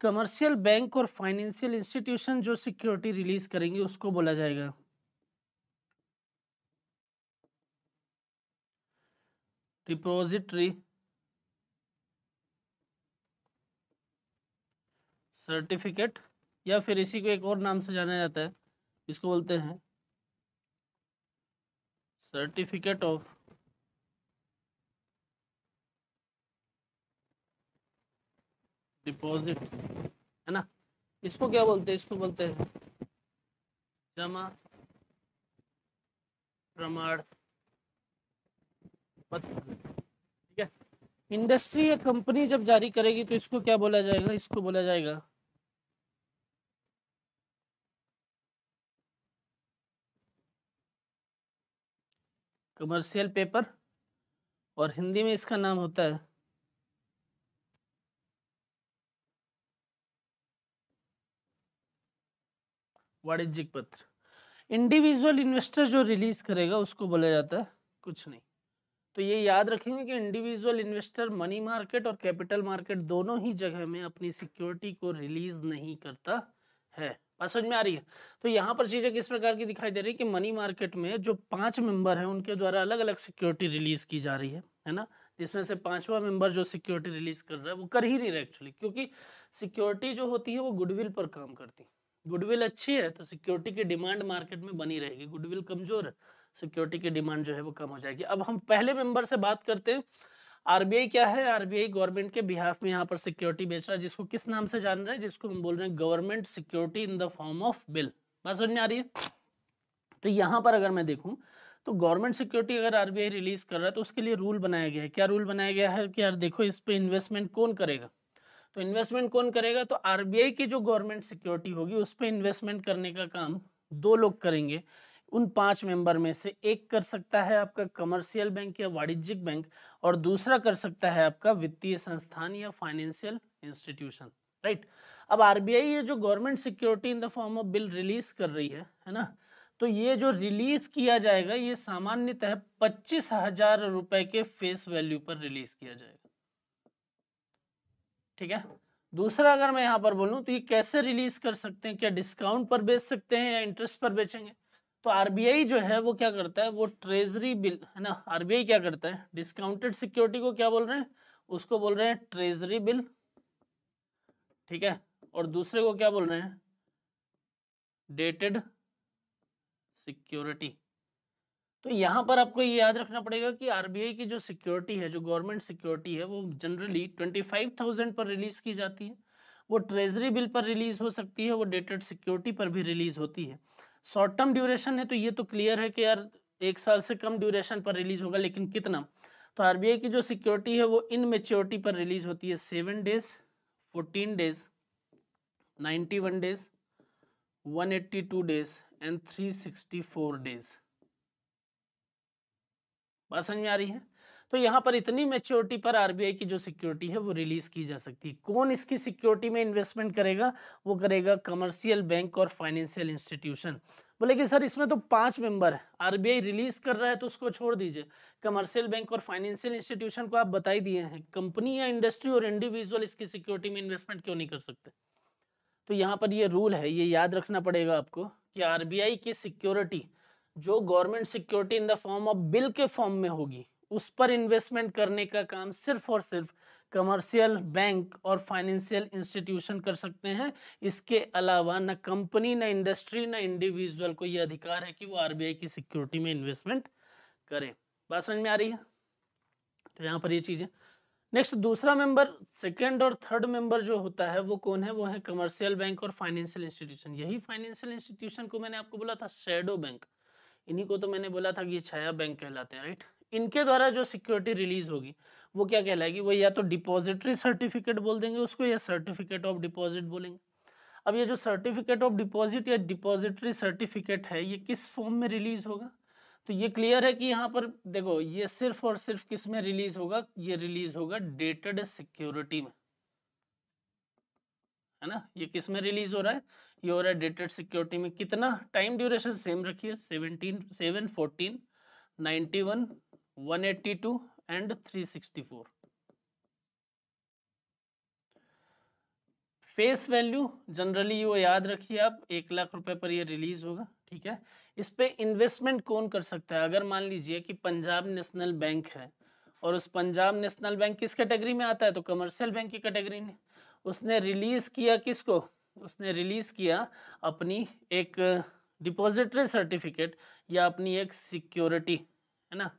Commercial bank और financial institution जो security release करेंगे उसको बोला जाएगा डिपोजिटरी सर्टिफिकेट या फिर इसी को एक और नाम से जाना जाता है इसको बोलते हैं सर्टिफिकेट ऑफ डिपॉजिट है ना इसको क्या बोलते हैं इसको बोलते हैं जमा प्रमाण पत्र ठीक है इंडस्ट्री या कंपनी जब जारी करेगी तो इसको क्या बोला जाएगा इसको बोला जाएगा कमर्शियल पेपर और हिंदी में इसका नाम होता है वाणिज्यिक पत्र इंडिविजुअल इन्वेस्टर जो रिलीज करेगा उसको बोला जाता है कुछ नहीं तो ये याद रखेंगे कि इंडिविजुअल इन्वेस्टर मनी मार्केट और कैपिटल मार्केट दोनों ही जगह में अपनी सिक्योरिटी को रिलीज नहीं करता है बात समझ में आ रही है तो यहाँ पर चीज़ें किस प्रकार की दिखाई दे रही है कि मनी मार्केट में जो पांच मेंबर हैं उनके द्वारा अलग अलग सिक्योरिटी रिलीज की जा रही है है ना जिसमें से पांचवा मेंबर जो सिक्योरिटी रिलीज कर रहा है वो कर ही नहीं रहा एक्चुअली क्योंकि सिक्योरिटी जो होती है वो गुडविल पर काम करती है गुडविल अच्छी है तो सिक्योरिटी की डिमांड मार्केट में बनी रहेगी गुडविल कमजोर है सिक्योरिटी की डिमांड जो है वो कम हो जाएगी अब हम पहले मेंबर से बात करते हैं आरबीआई क्या है आरबीआई गवर्नमेंट के बिहाफ में यहाँ पर सिक्योरिटी बेच रहा है जिसको किस नाम से जान रहे हैं जिसको हम बोल रहे हैं government security in the form of bill बात समझ में आ रही है तो यहाँ पर अगर मैं देखूँ तो गवर्नमेंट सिक्योरिटी अगर आरबीआई रिलीज कर रहा है तो उसके लिए रूल बनाया गया है क्या रूल बनाया गया है कि यार देखो इस पर इन्वेस्टमेंट कौन करेगा तो इन्वेस्टमेंट कौन करेगा तो आरबीआई की जो गवर्नमेंट सिक्योरिटी होगी उस पर इन्वेस्टमेंट करने का काम दो लोग करेंगे उन पांच मेंबर में से एक कर सकता है आपका कमर्शियल बैंक या वाणिज्यिक बैंक और दूसरा कर सकता है आपका वित्तीय संस्थान या फाइनेंशियल इंस्टीट्यूशन राइट अब आरबीआई ये जो government security in the form of bill release कर रही है है ना तो ये जो रिलीज किया जाएगा ये सामान्यतः पच्चीस हजार रुपए के फेस वैल्यू पर रिलीज किया जाएगा ठीक है दूसरा अगर मैं यहाँ पर बोलूँ तो ये कैसे रिलीज कर सकते हैं क्या डिस्काउंट पर बेच सकते हैं या इंटरेस्ट पर बेचेंगे तो आरबीआई जो है वो क्या करता है वो ट्रेजरी बिल है ना आरबीआई क्या करता है डिस्काउंटेड सिक्योरिटी को क्या बोल रहे हैं उसको बोल रहे हैं ट्रेजरी बिल ठीक है और दूसरे को क्या बोल रहे हैं डेटेड सिक्योरिटी तो यहाँ पर आपको ये याद रखना पड़ेगा कि आरबीआई की जो सिक्योरिटी है जो गवर्नमेंट सिक्योरिटी है वो जनरली ट्वेंटी फाइव थाउजेंड पर रिलीज की जाती है वो ट्रेजरी बिल पर रिलीज हो सकती है वो डेटेड सिक्योरिटी पर भी रिलीज होती है शॉर्ट टर्म ड्यूरेशन है तो ये तो क्लियर है कि यार एक साल से कम ड्यूरेशन पर रिलीज होगा लेकिन कितना तो आर की जो सिक्योरिटी है वो इन मेच्योरिटी पर रिलीज होती है seven days fourteen days ninety one days one eighty two days and three sixty four days बात समझ में आ रही है तो यहाँ पर इतनी मेच्योरिटी पर आरबीआई की जो सिक्योरिटी है वो रिलीज़ की जा सकती है कौन इसकी सिक्योरिटी में इन्वेस्टमेंट करेगा वो करेगा कमर्शियल बैंक और फाइनेंशियल इंस्टीट्यूशन बोले कि सर इसमें तो पांच मेंबर है आरबीआई रिलीज कर रहा है तो उसको छोड़ दीजिए कमर्शियल बैंक और फाइनेंशियल इंस्टीट्यूशन को आप बताई दिए हैं कंपनी या इंडस्ट्री और इंडिविजुअल इसकी सिक्योरिटी में इन्वेस्टमेंट क्यों नहीं कर सकते तो यहाँ पर ये रूल है ये याद रखना पड़ेगा आपको कि आरबीआई की सिक्योरिटी जो government security in the form of bill के फॉर्म में होगी उस पर इन्वेस्टमेंट करने का काम सिर्फ और सिर्फ कमर्शियल बैंक और फाइनेंशियल इंस्टीट्यूशन कर सकते हैं इसके अलावा न कंपनी न इंडस्ट्री न इंडिविजुअल को यह अधिकार है कि वो आरबीआई की सिक्योरिटी में इन्वेस्टमेंट करें बात समझ में आ रही है तो यहाँ पर ये चीज़ें नेक्स्ट दूसरा मेंबर सेकंड और थर्ड मेंबर जो होता है वो कौन है वो है कमर्शियल बैंक और फाइनेंशियल इंस्टीट्यूशन यही फाइनेंशियल इंस्टीट्यूशन को मैंने आपको बोला था शेडो बैंक इन्हीं को तो मैंने बोला था कि ये छाया बैंक कहलाते हैं राइट इनके द्वारा जो सिक्योरिटी रिलीज होगी वो क्या कहलाएगी वो या तो डिपॉजिटरी सर्टिफिकेट बोल देंगे उसको या सर्टिफिकेट ऑफ डिपॉजिट बोलेंगे अब ये जो सर्टिफिकेट ऑफ डिपॉजिट या डिपॉजिटरी सर्टिफिकेट है ये किस फॉर्म में रिलीज होगा तो ये क्लियर है कि यहाँ पर देखो ये सिर्फ और सिर्फ किस में रिलीज होगा ये रिलीज होगा डेटेड सिक्योरिटी में है ना ये किस में रिलीज हो रहा है ये हो रहा है डेटेड सिक्योरिटी में कितना टाइम ड्यूरेशन सेम रखिए seventeen seven fourteen ninety one one eighty two and three sixty four face value generally वो याद रखिए आप एक लाख रुपए पर ये रिलीज होगा ठीक है इस पे इन्वेस्टमेंट कौन कर सकता है अगर मान लीजिए कि पंजाब नेशनल बैंक है और उस पंजाब नेशनल बैंक किस कैटेगरी में आता है तो कमर्शियल बैंक की कैटेगरी में उसने रिलीज़ किया किसको उसने रिलीज़ किया अपनी एक डिपॉजिटरी सर्टिफिकेट या अपनी एक सिक्योरिटी है ना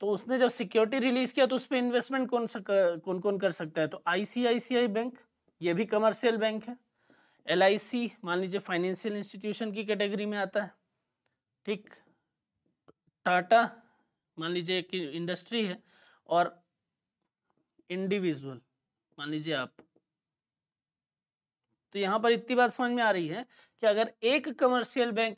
तो उसने जब सिक्योरिटी रिलीज़ किया तो उस पर इन्वेस्टमेंट कौन सा कौन कौन कर सकता है तो आईसीआईसीआई बैंक ये भी कमर्शियल बैंक है एल मान लीजिए फाइनेंशियल इंस्टीट्यूशन की कैटेगरी में आता है ठीक टाटा मान लीजिए एक इंडस्ट्री है और इंडिविजुअल मान लीजिए आप तो यहाँ पर इतनी बात समझ में आ रही है कि अगर एक कमर्शियल बैंक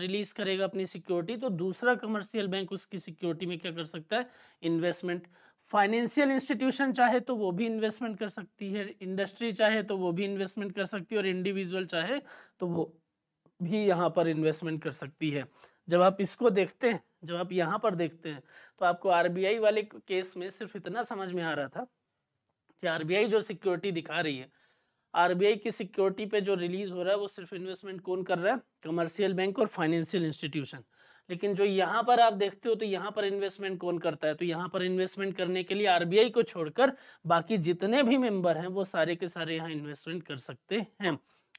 रिलीज करेगा अपनी सिक्योरिटी तो दूसरा कमर्शियल बैंक उसकी सिक्योरिटी में क्या कर सकता है इन्वेस्टमेंट फाइनेंशियल इंस्टीट्यूशन चाहे तो वो भी इन्वेस्टमेंट कर सकती है इंडस्ट्री चाहे तो वो भी इन्वेस्टमेंट कर सकती है और इंडिविजुअल चाहे तो वो भी यहाँ पर इन्वेस्टमेंट कर सकती है जब आप इसको देखते हैं जब आप यहाँ पर देखते हैं तो आपको आर वाले केस में सिर्फ इतना समझ में आ रहा था कि आर जो सिक्योरिटी दिखा रही है आरबीआई की सिक्योरिटी पे जो रिलीज हो रहा है वो सिर्फ इन्वेस्टमेंट कौन कर रहा है कमर्शियल बैंक और फाइनेंशियल इंस्टीट्यूशन लेकिन जो यहाँ पर आप देखते हो तो यहाँ पर इन्वेस्टमेंट कौन करता है तो यहाँ पर इन्वेस्टमेंट करने के लिए आरबीआई को छोड़कर बाकी जितने भी मेंबर हैं वो सारे के सारे यहाँ इन्वेस्टमेंट कर सकते हैं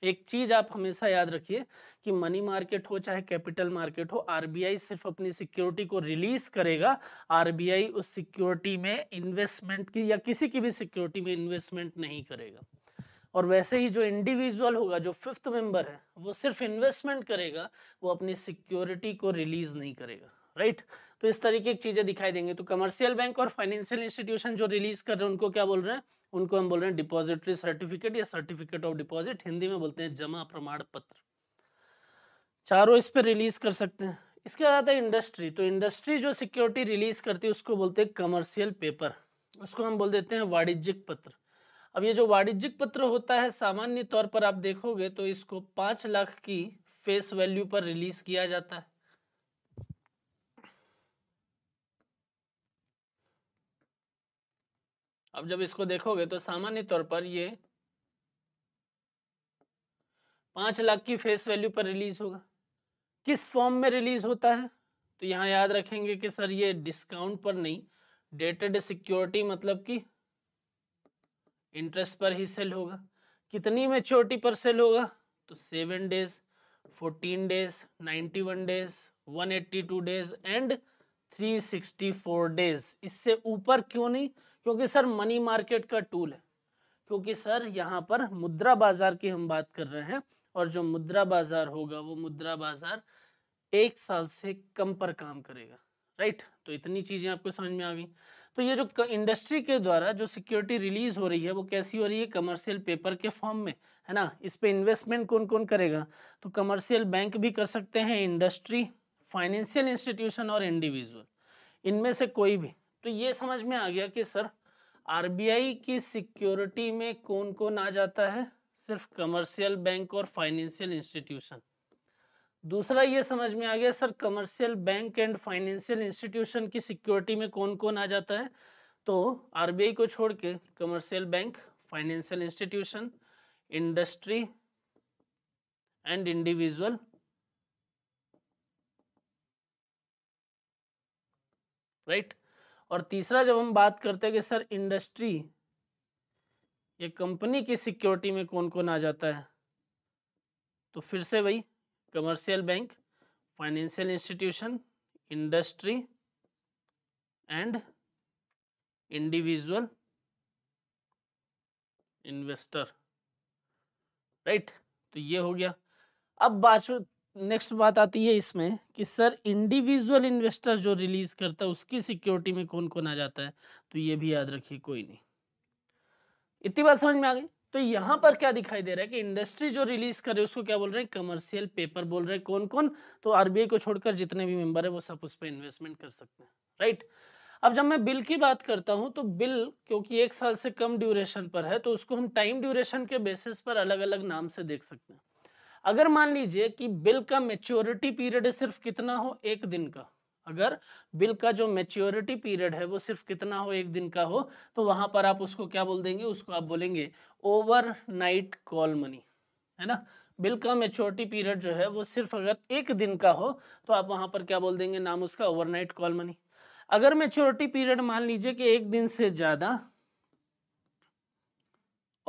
एक चीज आप हमेशा याद रखिए कि मनी मार्केट हो चाहे कैपिटल मार्केट हो आरबीआई सिर्फ अपनी सिक्योरिटी को रिलीज करेगा आरबीआई उस सिक्योरिटी में इन्वेस्टमेंट की या किसी की भी सिक्योरिटी में इन्वेस्टमेंट नहीं करेगा और वैसे ही जो इंडिविजुअल होगा जो फिफ्थ मेंबर है वो सिर्फ इन्वेस्टमेंट करेगा वो अपनी सिक्योरिटी को रिलीज नहीं करेगा राइट तो इस तरीके की चीजें दिखाई देंगे तो कमर्शियल बैंक और फाइनेंशियल इंस्टीट्यूशन जो रिलीज कर रहे हैं उनको क्या बोल रहे हैं उनको हम बोल रहे हैं डिपॉजिटरी सर्टिफिकेट या सर्टिफिकेट ऑफ डिपॉजिट हिंदी में बोलते हैं जमा प्रमाण पत्र चारों इस पर रिलीज कर सकते हैं इसके बाद आता है इंडस्ट्री तो इंडस्ट्री जो सिक्योरिटी रिलीज करती है उसको बोलते हैं कमर्शियल पेपर उसको हम बोल देते हैं वाणिज्यिक पत्र अब ये जो वाणिज्यिक पत्र होता है सामान्य तौर पर आप देखोगे तो इसको पांच लाख की फेस वैल्यू पर रिलीज किया जाता है अब जब इसको देखोगे तो सामान्य तौर पर ये पांच लाख की फेस वैल्यू पर रिलीज होगा किस फॉर्म में रिलीज होता है तो यहां याद रखेंगे कि सर ये डिस्काउंट पर नहीं डेटेड सिक्योरिटी मतलब कि इंटरेस्ट पर ही सेल होगा कितनी मेच्योरिटी पर सेल होगा तो seven days fourteen days ninety one days one eighty two days and three sixty four days इससे ऊपर क्यों नहीं क्योंकि सर मनी मार्केट का टूल है क्योंकि सर यहाँ पर मुद्रा बाजार की हम बात कर रहे हैं और जो मुद्रा बाजार होगा वो मुद्रा बाजार एक साल से कम पर काम करेगा राइट तो इतनी चीजें आपको समझ में आ गई तो ये जो इंडस्ट्री के द्वारा जो सिक्योरिटी रिलीज हो रही है वो कैसी हो रही है कमर्शियल पेपर के फॉर्म में है ना इस पर इन्वेस्टमेंट कौन कौन करेगा तो कमर्शियल बैंक भी कर सकते हैं इंडस्ट्री फाइनेंशियल इंस्टीट्यूशन और इंडिविजुअल इनमें से कोई भी तो ये समझ में आ गया कि सर आरबीआई की सिक्योरिटी में कौन कौन आ जाता है सिर्फ कमर्शियल बैंक और फाइनेंशियल इंस्टीट्यूशन दूसरा ये समझ में आ गया sir commercial bank and financial institution की सिक्योरिटी में कौन कौन आ जाता है तो आरबीआई को छोड़ के commercial bank financial institution industry and individual right और तीसरा जब हम बात करते हैं कि सर इंडस्ट्री ये कंपनी की सिक्योरिटी में कौन कौन आ जाता है तो फिर से वही commercial bank financial institution industry and individual investor right तो ये हो गया अब बात नेक्स्ट बात आती है इसमें कि सर इंडिविजुअल इन्वेस्टर जो रिलीज करता है उसकी सिक्योरिटी में कौन कौन आ जाता है तो ये भी याद रखिए कोई नहीं इतनी बात समझ में आ गई तो यहाँ पर क्या दिखाई दे रहा है कि इंडस्ट्री जो रिलीज कर है उसको क्या बोल रहे हैं कमर्शियल पेपर बोल रहे हैं कौन कौन तो आरबीआई को छोड़कर जितने भी मेंबर है वो सब उस पर इन्वेस्टमेंट कर सकते हैं राइट अब जब मैं बिल की बात करता हूँ तो बिल क्योंकि एक साल से कम ड्यूरेशन पर है तो उसको हम टाइम ड्यूरेशन के बेसिस पर अलग अलग नाम से देख सकते हैं अगर मान लीजिए कि बिल का मेच्योरिटी पीरियड सिर्फ कितना हो एक दिन का अगर बिल का जो मेच्योरिटी पीरियड है वो सिर्फ कितना हो एक दिन का हो तो वहां पर आप उसको क्या बोल देंगे उसको आप बोलेंगे ओवर नाइट कॉल मनी है ना बिल का मेच्योरिटी पीरियड जो है वो सिर्फ अगर एक दिन का हो तो आप वहां पर क्या बोल देंगे नाम उसका ओवरनाइट कॉल मनी अगर मेच्योरिटी पीरियड मान लीजिए कि एक दिन से ज्यादा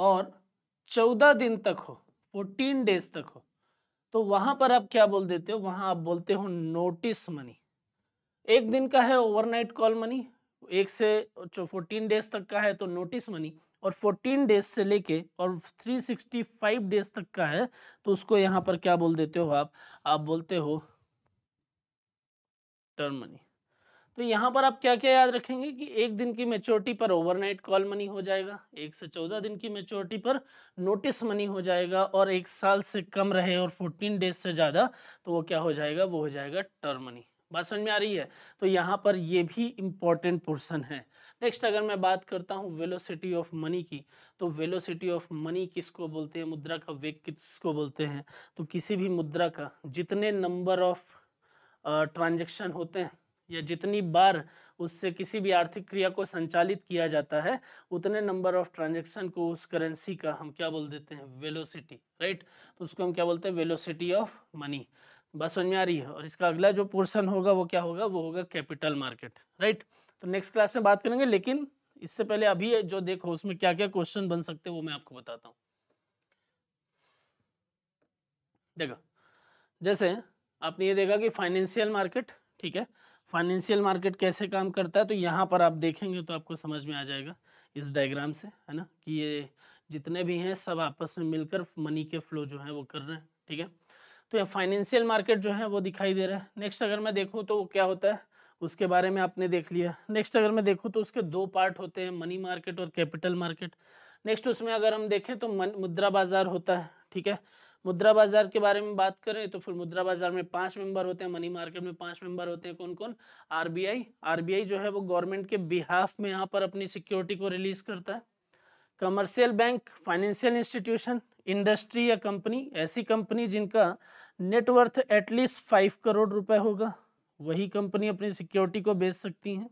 और चौदह दिन तक हो फोर्टीन डेज तक हो तो वहां पर आप क्या बोल देते हो वहां आप बोलते हो नोटिस मनी एक दिन का है ओवरनाइट कॉल मनी एक से फोर्टीन डेज तक का है तो नोटिस मनी और फोर्टीन डेज से लेके और थ्री सिक्सटी फाइव डेज तक का है तो उसको यहाँ पर क्या बोल देते हो आप आप बोलते हो टर्म मनी तो यहाँ पर आप क्या क्या याद रखेंगे कि एक दिन की मेच्योरिटी पर ओवरनाइट कॉल मनी हो जाएगा एक से चौदह दिन की मेच्योरिटी पर नोटिस मनी हो जाएगा और एक साल से कम रहे और फोर्टीन डेज से ज़्यादा तो वो क्या हो जाएगा वो हो जाएगा टर्म मनी बात समझ में आ रही है तो यहाँ पर ये भी इम्पॉर्टेंट पोर्सन है नेक्स्ट अगर मैं बात करता हूँ वेलोसिटी ऑफ मनी की तो वेलोसिटी ऑफ मनी किसको बोलते हैं मुद्रा का वेग किसको बोलते हैं तो किसी भी मुद्रा का जितने नंबर ऑफ ट्रांजेक्शन होते हैं या जितनी बार उससे किसी भी आर्थिक क्रिया को संचालित किया जाता है उतने नंबर ऑफ ट्रांजेक्शन को उस करेंसी का हम क्या बोल देते हैं वेलोसिटी राइट तो उसको हम क्या बोलते हैं वेलोसिटी ऑफ मनी बात समझ में आ रही है और इसका अगला जो पोर्सन होगा वो क्या होगा वो होगा कैपिटल मार्केट राइट तो नेक्स्ट क्लास में बात करेंगे लेकिन इससे पहले अभी जो देखो उसमें क्या क्या क्वेश्चन बन सकते हैं वो मैं आपको बताता हूँ देखो जैसे आपने ये देखा कि फाइनेंशियल मार्केट ठीक है फाइनेंशियल मार्केट कैसे काम करता है तो यहाँ पर आप देखेंगे तो आपको समझ में आ जाएगा इस डायग्राम से है ना कि ये जितने भी हैं सब आपस में मिलकर मनी के फ्लो जो है वो कर रहे हैं ठीक है तो यह फाइनेंशियल मार्केट जो है वो दिखाई दे रहा है नेक्स्ट अगर मैं देखूँ तो क्या होता है उसके बारे में आपने देख लिया नेक्स्ट अगर मैं देखूँ तो उसके दो पार्ट होते हैं मनी मार्केट और कैपिटल मार्केट नेक्स्ट उसमें अगर हम देखें तो मन, मुद्रा बाजार होता है ठीक है मुद्रा बाजार के बारे में बात करें तो फिर मुद्रा बाजार में पांच मेंबर होते हैं मनी मार्केट में पांच मेंबर होते हैं कौन कौन आरबीआई आरबीआई जो है वो गवर्नमेंट के बिहाफ में यहाँ पर अपनी सिक्योरिटी को रिलीज करता है commercial bank financial institution industry या कंपनी ऐसी कंपनी जिनका नेटवर्थ एटलीस्ट फाइव करोड़ रुपए होगा वही कंपनी अपनी सिक्योरिटी को बेच सकती हैं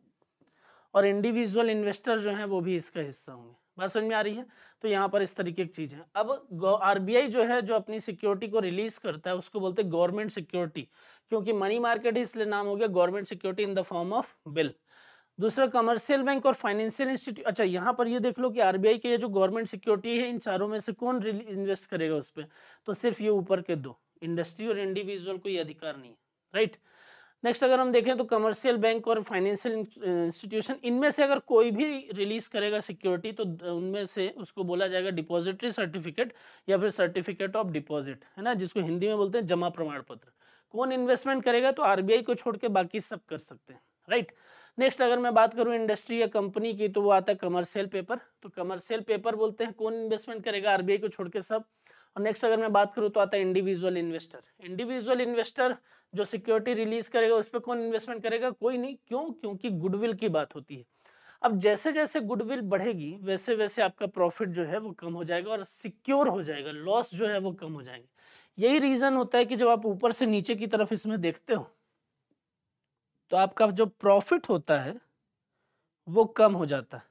और इंडिविजुअल इन्वेस्टर जो हैं वो भी इसका हिस्सा होंगे बात समझ में आ रही है तो यहाँ पर इस तरीके की चीज़ है अब आरबीआई जो है जो अपनी सिक्योरिटी को रिलीज करता है उसको बोलते हैं गवर्नमेंट सिक्योरिटी क्योंकि मनी मार्केट इसलिए नाम हो गया government security in the form of bill दूसरा कमर्शियल बैंक और फाइनेंशियल इंस्टीट्यूट अच्छा यहाँ पर ये देख लो कि आरबीआई के ये जो गवर्नमेंट सिक्योरिटी है इन चारों में से कौन इन्वेस्ट करेगा उस पर तो सिर्फ ये ऊपर के दो इंडस्ट्री और इंडिविजुअल को ये अधिकार नहीं है राइट नेक्स्ट अगर हम देखें तो कमर्शियल बैंक और फाइनेंशियल इंस्टीट्यूशन इनमें से अगर कोई भी रिलीज करेगा सिक्योरिटी तो उनमें से उसको बोला जाएगा डिपॉजिटरी सर्टिफिकेट या फिर सर्टिफिकेट ऑफ डिपॉजिट है ना जिसको हिंदी में बोलते हैं जमा प्रमाण पत्र कौन इन्वेस्टमेंट करेगा तो आरबीआई को छोड़ के बाकी सब कर सकते हैं राइट right? नेक्स्ट अगर मैं बात करूँ इंडस्ट्री या कंपनी की तो वो आता है कमर्शियल पेपर तो कमर्शियल पेपर बोलते हैं कौन इन्वेस्टमेंट करेगा आरबीआई को छोड़ के सब और नेक्स्ट अगर मैं बात करूँ तो आता है इंडिविजुअल इन्वेस्टर इंडिविजुअल इन्वेस्टर जो सिक्योरिटी रिलीज करेगा उस पर कौन इन्वेस्टमेंट करेगा कोई नहीं क्यों क्योंकि गुडविल की बात होती है अब जैसे जैसे गुडविल बढ़ेगी वैसे वैसे आपका प्रॉफिट जो है वो कम हो जाएगा और सिक्योर हो जाएगा लॉस जो है वो कम हो जाएंगे यही रीज़न होता है कि जब आप ऊपर से नीचे की तरफ इसमें देखते हो तो आपका जो प्रॉफिट होता है वो कम हो जाता है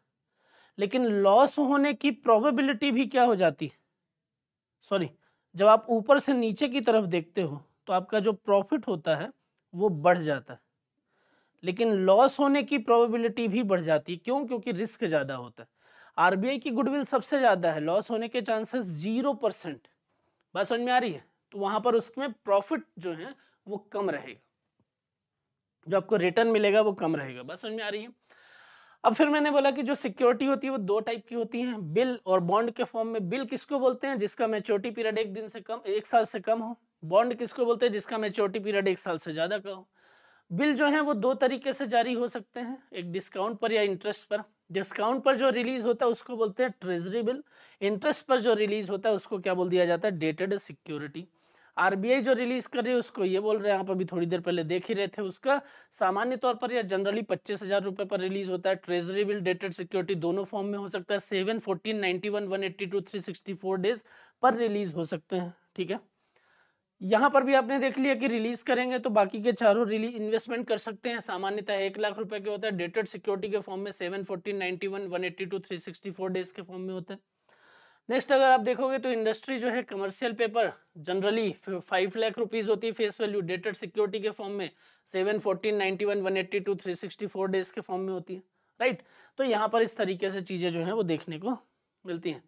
लेकिन लॉस होने की प्रोबेबिलिटी भी क्या हो जाती है सॉरी जब आप ऊपर से नीचे की तरफ देखते हो तो आपका जो प्रॉफिट होता है वो बढ़ जाता है लेकिन लॉस होने की प्रोबेबिलिटी भी बढ़ जाती है क्यों क्योंकि रिस्क ज़्यादा होता है आरबीआई की गुडविल सबसे ज़्यादा है लॉस होने के चांसेस जीरो परसेंट बात समझ में आ रही है तो वहाँ पर उसमें प्रॉफिट जो है वो कम रहेगा जो आपको रिटर्न मिलेगा वो कम रहेगा बस समझ में आ रही है अब फिर मैंने बोला कि जो सिक्योरिटी होती है वो दो टाइप की होती है बिल और बॉन्ड के फॉर्म में बिल किसको बोलते हैं जिसका मेच्योरिटी पीरियड एक दिन से कम एक साल से कम हो बॉन्ड किसको बोलते हैं जिसका मेच्योरिटी पीरियड एक साल से ज़्यादा का हो बिल जो है वो दो तरीके से जारी हो सकते हैं एक डिस्काउंट पर या इंटरेस्ट पर डिस्काउंट पर जो रिलीज होता है उसको बोलते हैं ट्रेजरी बिल इंटरेस्ट पर जो रिलीज होता है उसको क्या बोल दिया जाता है डेटेड सिक्योरिटी आरबीआई जो रिलीज कर रही है उसको ये बोल रहे हैं आप अभी थोड़ी देर पहले देख ही रहे थे उसका सामान्य तौर पर यह जनरली पच्चीस हजार रुपए पर रिलीज होता है ट्रेजरी बिल डेटेड सिक्योरिटी दोनों फॉर्म में हो सकता है seven fourteen ninety one one eighty two three sixty four days पर रिलीज हो सकते हैं ठीक है यहाँ पर भी आपने देख लिया कि रिलीज करेंगे तो बाकी के चारों रिलीज इन्वेस्टमेंट कर सकते हैं सामान्यतः एक लाख रुपए के होता है डेटेड सिक्योरिटी के फॉर्म में seven fourteen ninety one one eighty two three sixty four days के फॉर्म में होता है नेक्स्ट अगर आप देखोगे तो इंडस्ट्री जो है commercial paper generally five lakh rupees होती है फेस वैल्यू डेटेड सिक्योरिटी के फॉर्म में seven fourteen ninety one one eighty two three sixty four days के फॉर्म में होती है राइट तो यहाँ पर इस तरीके से चीज़ें जो है वो देखने को मिलती हैं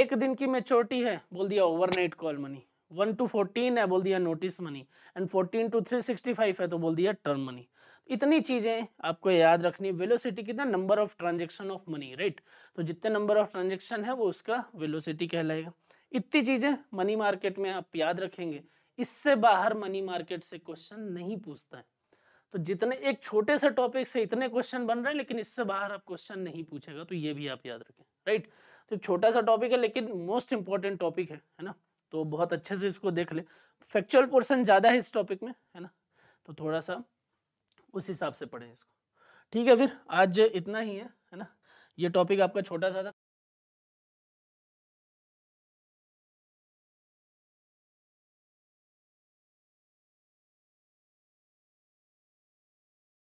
एक दिन की मेच्योरिटी है बोल दिया overnight call money one two fourteen है बोल दिया notice money and fourteen two three sixty five है तो बोल दिया टर्म मनी इतनी चीज़ें आपको याद रखनी वेलोसिटी कितना number of transaction of money right तो जितने नंबर ऑफ ट्रांजेक्शन है वो उसका वेलोसिटी कहलाएगा इतनी चीज़ें मनी मार्केट में आप याद रखेंगे इससे बाहर मनी मार्केट से क्वेश्चन नहीं पूछता है तो जितने एक छोटे से टॉपिक से इतने क्वेश्चन बन रहे हैं लेकिन इससे बाहर आप क्वेश्चन नहीं पूछेगा तो ये भी आप याद रखें राइट तो छोटा सा टॉपिक है लेकिन मोस्ट इंपॉर्टेंट टॉपिक है है ना तो बहुत अच्छे से इसको देख ले फैक्चुअल पोर्सन ज़्यादा है इस टॉपिक में है ना तो थोड़ा सा उस हिसाब से पढ़ें इसको ठीक है फिर आज इतना ही है है ना ये टॉपिक आपका छोटा सा था